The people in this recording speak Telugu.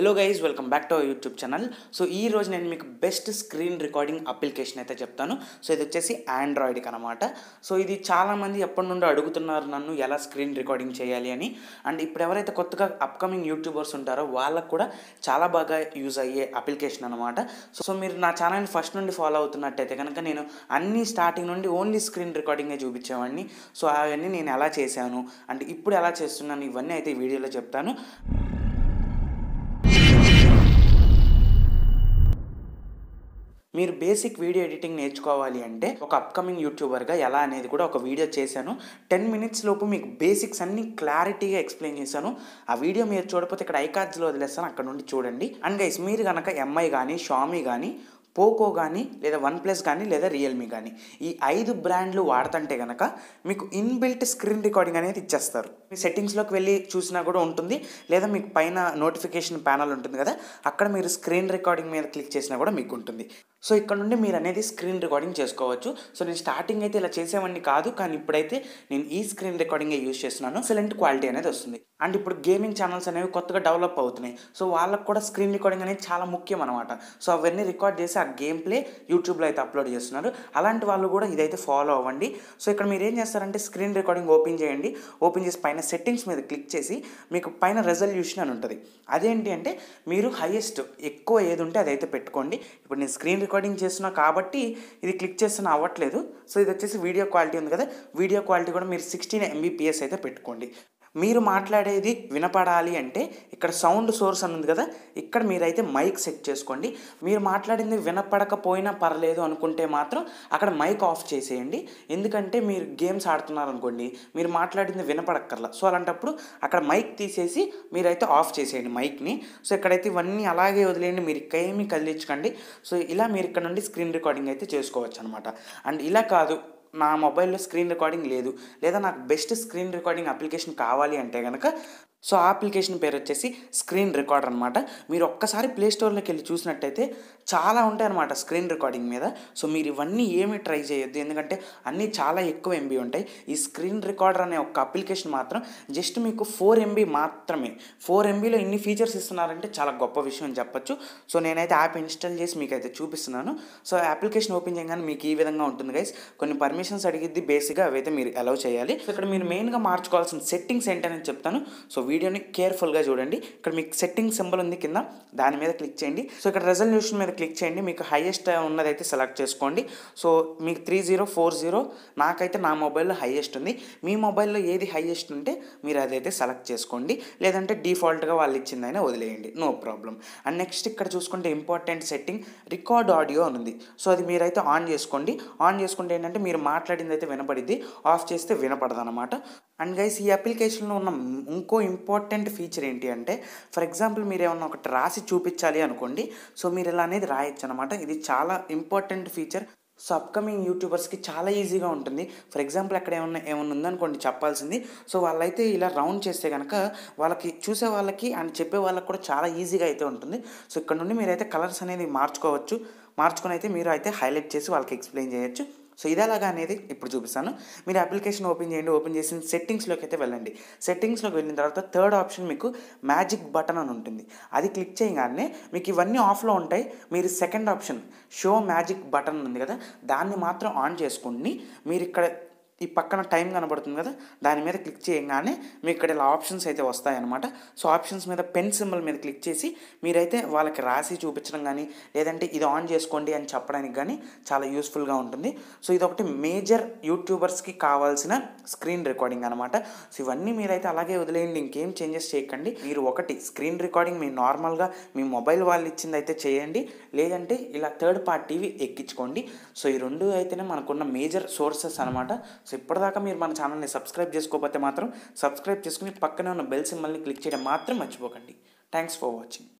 hello guys welcome back to YouTube channel so ఈ రోజు నేను మీకు బెస్ట్ స్క్రీన్ రికార్డింగ్ అప్లికేషన్ అయితే చెప్తాను సో ఇది వచ్చేసి ఆండ్రాయిడ్కి అనమాట సో ఇది చాలామంది ఎప్పటి నుండి అడుగుతున్నారు నన్ను ఎలా స్క్రీన్ రికార్డింగ్ చేయాలి అని అండ్ ఇప్పుడు ఎవరైతే కొత్తగా అప్కమింగ్ యూట్యూబర్స్ ఉంటారో వాళ్ళకు కూడా చాలా బాగా యూజ్ అయ్యే అప్లికేషన్ అనమాట సో మీరు నా ఛానల్ని ఫస్ట్ నుండి ఫాలో అవుతున్నట్టయితే కనుక నేను అన్ని స్టార్టింగ్ నుండి ఓన్లీ స్క్రీన్ రికార్డింగే చూపించేవాడిని సో అవన్నీ నేను ఎలా చేశాను అండ్ ఇప్పుడు ఎలా చేస్తున్నాను ఇవన్నీ అయితే వీడియోలో చెప్తాను మీరు బేసిక్ వీడియో ఎడిటింగ్ నేర్చుకోవాలి అంటే ఒక అప్కమింగ్ యూట్యూబర్గా ఎలా అనేది కూడా ఒక వీడియో చేశాను టెన్ మినిట్స్ లోపు మీకు బేసిక్స్ అన్ని క్లారిటీగా ఎక్స్ప్లెయిన్ చేశాను ఆ వీడియో మీరు చూడకపోతే ఇక్కడ ఐకార్డ్స్లో వదిలేస్తాను అక్కడ నుండి చూడండి అండ్ గైస్ మీరు కనుక ఎంఐ కానీ షామీ కానీ పోకో కానీ లేదా వన్ ప్లస్ కానీ లేదా రియల్మీ కానీ ఈ ఐదు బ్రాండ్లు వాడుతుంటే కనుక మీకు ఇన్బిల్ట్ స్క్రీన్ రికార్డింగ్ అనేది ఇచ్చేస్తారు మీ సెట్టింగ్స్లోకి వెళ్ళి చూసినా కూడా ఉంటుంది లేదా మీకు పైన నోటిఫికేషన్ ప్యానల్ ఉంటుంది కదా అక్కడ మీరు స్క్రీన్ రికార్డింగ్ మీద క్లిక్ చేసినా కూడా మీకు ఉంటుంది సో ఇక్కడ నుండి మీరు అనేది స్క్రీన్ రికార్డింగ్ చేసుకోవచ్చు సో నేను స్టార్టింగ్ అయితే ఇలా చేసేవన్నీ కాదు కానీ ఇప్పుడైతే నేను ఈ స్క్రీన్ రికార్డింగ్ యూజ్ చేస్తున్నాను ఎక్సలెంట్ క్వాలిటీ అనేది వస్తుంది అండ్ ఇప్పుడు గేమింగ్ ఛానల్స్ అనేవి కొత్తగా డెవలప్ అవుతున్నాయి సో వాళ్ళకు కూడా స్క్రీన్ రికార్డింగ్ అనేది చాలా ముఖ్యం అనమాట సో అవన్నీ రికార్డ్ చేసి ఆ గేమ్ ప్లే యూట్యూబ్లో అయితే అప్లోడ్ చేస్తున్నారు అలాంటి వాళ్ళు కూడా ఇదైతే ఫాలో అవ్వండి సో ఇక్కడ మీరు ఏం చేస్తారంటే స్క్రీన్ రికార్డింగ్ ఓపెన్ చేయండి ఓపెన్ చేసి పైన పైన సెట్టింగ్స్ మీద క్లిక్ చేసి మీకు పైన రెజల్యూషన్ అని ఉంటుంది అదేంటి అంటే మీరు హైయెస్ట్ ఎక్కువ ఏది ఉంటే అదైతే పెట్టుకోండి ఇప్పుడు నేను స్క్రీన్ రికార్డింగ్ చేస్తున్నా కాబట్టి ఇది క్లిక్ చేస్తున్నా అవ్వట్లేదు సో ఇది వచ్చేసి వీడియో క్వాలిటీ ఉంది కదా వీడియో క్వాలిటీ కూడా మీరు సిక్స్టీన్ ఎంబీపీఎస్ అయితే పెట్టుకోండి మీరు మాట్లాడేది వినపడాలి అంటే ఇక్కడ సౌండ్ సోర్స్ అని ఉంది కదా ఇక్కడ మీరైతే మైక్ సెట్ చేసుకోండి మీరు మాట్లాడింది వినపడకపోయినా పర్లేదు అనుకుంటే మాత్రం అక్కడ మైక్ ఆఫ్ చేసేయండి ఎందుకంటే మీరు గేమ్స్ ఆడుతున్నారు అనుకోండి మీరు మాట్లాడింది వినపడక్కర్లా సో అలాంటప్పుడు అక్కడ మైక్ తీసేసి మీరైతే ఆఫ్ చేసేయండి మైక్ని సో ఇక్కడైతే ఇవన్నీ అలాగే వదిలేయండి మీరు ఏమీ కదిలించకండి సో ఇలా మీరు ఇక్కడ నుండి స్క్రీన్ రికార్డింగ్ అయితే చేసుకోవచ్చు అనమాట అండ్ ఇలా కాదు నా మొబైల్లో స్క్రీన్ రికార్డింగ్ లేదు లేదా నాకు బెస్ట్ స్క్రీన్ రికార్డింగ్ అప్లికేషన్ కావాలి అంటే కనుక సో ఆ అప్లికేషన్ పేరు వచ్చేసి స్క్రీన్ రికార్డర్ అనమాట మీరు ఒక్కసారి ప్లేస్టోర్లోకి వెళ్ళి చూసినట్టయితే చాలా ఉంటాయి అనమాట స్క్రీన్ రికార్డింగ్ మీద సో మీరు ఇవన్నీ ఏమి ట్రై చేయొద్దు ఎందుకంటే అన్నీ చాలా ఎక్కువ ఎంబీ ఉంటాయి ఈ స్క్రీన్ రికార్డర్ అనే ఒక అప్లికేషన్ మాత్రం జస్ట్ మీకు ఫోర్ ఎంబీ మాత్రమే ఫోర్ ఎంబీలో ఇన్ని ఫీచర్స్ ఇస్తున్నారంటే చాలా గొప్ప విషయం అని చెప్పొచ్చు సో నేనైతే యాప్ ఇన్స్టాల్ చేసి మీకు అయితే చూపిస్తున్నాను సో అప్లికేషన్ ఓపెన్ చేయగానే మీకు ఈ విధంగా ఉంటుంది గైస్ కొన్ని పర్మిషన్స్ అడిగిద్ది బేసిక్గా అవైతే మీరు అలౌ చేయాలి ఇక్కడ మీరు మెయిన్గా మార్చుకోవాల్సిన సెట్టింగ్స్ ఏంటనేది చెప్తాను సో వీడియోని కేర్ఫుల్గా చూడండి ఇక్కడ మీకు సెట్టింగ్ సింబల్ ఉంది కింద దాని మీద క్లిక్ చేయండి సో ఇక్కడ రెజల్యూషన్ మీద క్లిక్ చేయండి మీకు హైయెస్ట్ ఉన్నదైతే సెలెక్ట్ చేసుకోండి సో మీకు త్రీ జీరో ఫోర్ జీరో నాకైతే నా మొబైల్లో హైయెస్ట్ ఉంది మీ మొబైల్లో ఏది హైయెస్ట్ ఉంటే మీరు అదైతే సెలెక్ట్ చేసుకోండి లేదంటే డిఫాల్ట్గా వాళ్ళు ఇచ్చిందైనా వదిలేయండి నో ప్రాబ్లం అండ్ నెక్స్ట్ ఇక్కడ చూసుకుంటే ఇంపార్టెంట్ సెట్టింగ్ రికార్డ్ ఆడియో అని ఉంది సో అది మీరైతే ఆన్ చేసుకోండి ఆన్ చేసుకుంటే ఏంటంటే మీరు మాట్లాడింది అయితే వినపడిద్ది ఆఫ్ చేస్తే వినపడదు అండ్ గైస్ ఈ అప్లికేషన్లో ఉన్న ఇంకో ఇంపార్టెంట్ ఫీచర్ ఏంటి అంటే ఫర్ ఎగ్జాంపుల్ మీరు ఏమన్నా ఒకటి రాసి చూపించాలి అనుకోండి సో మీరు ఇలా అనేది రాయొచ్చు అనమాట ఇది చాలా ఇంపార్టెంట్ ఫీచర్ సో అప్కమింగ్ యూట్యూబర్స్కి చాలా ఈజీగా ఉంటుంది ఫర్ ఎగ్జాంపుల్ అక్కడ ఏమన్నా ఏమన్నా ఉందనుకోండి చెప్పాల్సింది సో వాళ్ళైతే ఇలా రౌండ్ చేస్తే కనుక వాళ్ళకి చూసే వాళ్ళకి అండ్ చెప్పే వాళ్ళకి కూడా చాలా ఈజీగా అయితే ఉంటుంది సో ఇక్కడ నుండి మీరైతే కలర్స్ అనేది మార్చుకోవచ్చు మార్చుకొని అయితే మీరు అయితే హైలైట్ చేసి వాళ్ళకి ఎక్స్ప్లెయిన్ చేయొచ్చు సో ఇదేలాగా అనేది ఇప్పుడు చూపిస్తాను మీరు అప్లికేషన్ ఓపెన్ చేయండి ఓపెన్ చేసిన సెట్టింగ్స్లోకి అయితే వెళ్ళండి సెట్టింగ్స్లోకి వెళ్ళిన తర్వాత థర్డ్ ఆప్షన్ మీకు మ్యాజిక్ బటన్ అని ఉంటుంది అది క్లిక్ చేయగానే మీకు ఇవన్నీ ఆఫ్లో ఉంటాయి మీరు second option show magic button ఉంది కదా దాన్ని మాత్రం ఆన్ చేసుకుని మీరు ఇక్కడ ఈ పక్కన టైం కనబడుతుంది కదా దాని మీద క్లిక్ చేయగానే మీకు ఇక్కడ ఇలా ఆప్షన్స్ అయితే వస్తాయన్నమాట సో ఆప్షన్స్ మీద పెన్ సింబల్ మీద క్లిక్ చేసి మీరైతే వాళ్ళకి రాసి చూపించడం కానీ లేదంటే ఇది ఆన్ చేసుకోండి అని చెప్పడానికి కానీ చాలా యూస్ఫుల్గా ఉంటుంది సో ఇదొకటి మేజర్ యూట్యూబర్స్కి కావాల్సిన స్క్రీన్ రికార్డింగ్ అనమాట సో ఇవన్నీ మీరైతే అలాగే వదిలేయండి ఇంకేం చేంజెస్ చేయకండి మీరు ఒకటి స్క్రీన్ రికార్డింగ్ మీ నార్మల్గా మీ మొబైల్ వాళ్ళు ఇచ్చింది అయితే చేయండి లేదంటే ఇలా థర్డ్ పార్టీవి ఎక్కించుకోండి సో ఈ రెండు అయితేనే మనకున్న మేజర్ సోర్సెస్ అనమాట సో ఇప్పటిదాకా మీరు మన ఛానల్ని సబ్స్క్రైబ్ చేసుకోకపోతే మాత్రం సబ్స్క్రైబ్ చేసుకుని పక్కనే ఉన్న బెల్ సింబల్ని క్లిక్ చేయడం మాత్రం మర్చిపోకండి థ్యాంక్స్ ఫర్ వాచింగ్